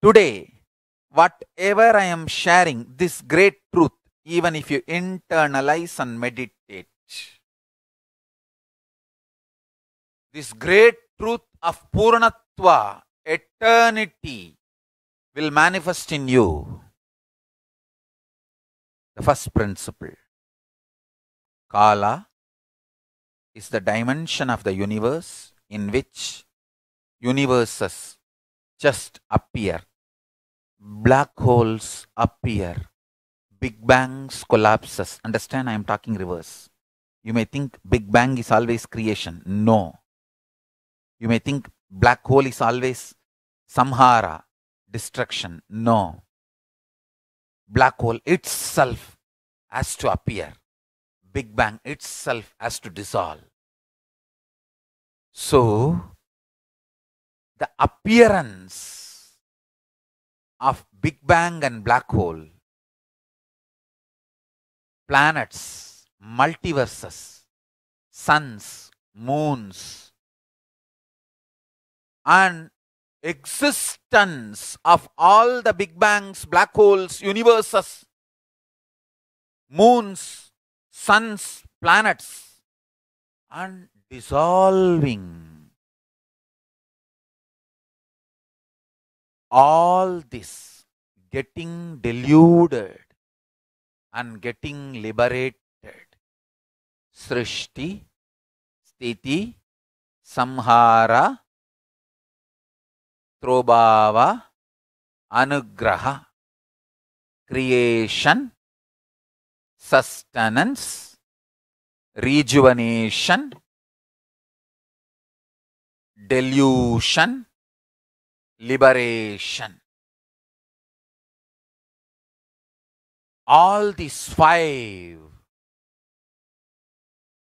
Today, whatever I am sharing, this great truth, even if you internalize and meditate, this great truth of Purnatva, eternity, will manifest in you. The first principle Kala is the dimension of the universe in which universes just appear black holes appear, big bangs collapses. Understand, I am talking reverse. You may think big bang is always creation. No. You may think black hole is always samhara, destruction. No. Black hole itself has to appear. Big bang itself has to dissolve. So, the appearance of Big Bang and black hole, planets, multiverses, suns, moons, and existence of all the Big Bangs, black holes, universes, moons, suns, planets, and dissolving all this getting deluded and getting liberated. Srishti, Sthiti, Samhara, Trobhava, Anugraha, creation, sustenance, rejuvenation, delusion, liberation. All these five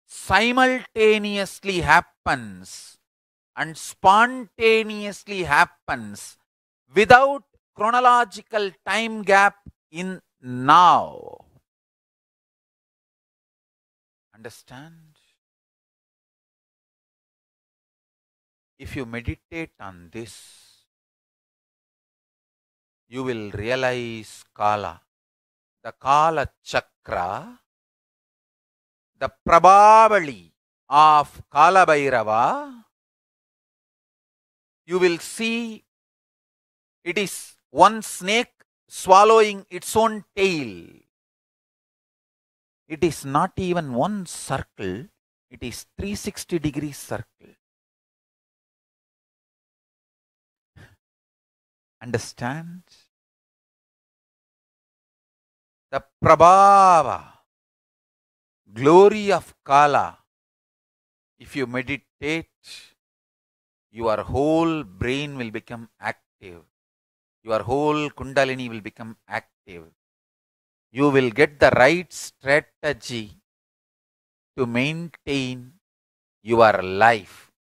simultaneously happens and spontaneously happens without chronological time gap in now. Understand? If you meditate on this, you will realize Kala. The Kala Chakra, the Prabhavali of Kala Bhairava, you will see it is one snake swallowing its own tail. It is not even one circle, it is 360 degree circle. Understand? the Prabhava, glory of Kala. If you meditate, your whole brain will become active. Your whole Kundalini will become active. You will get the right strategy to maintain your life.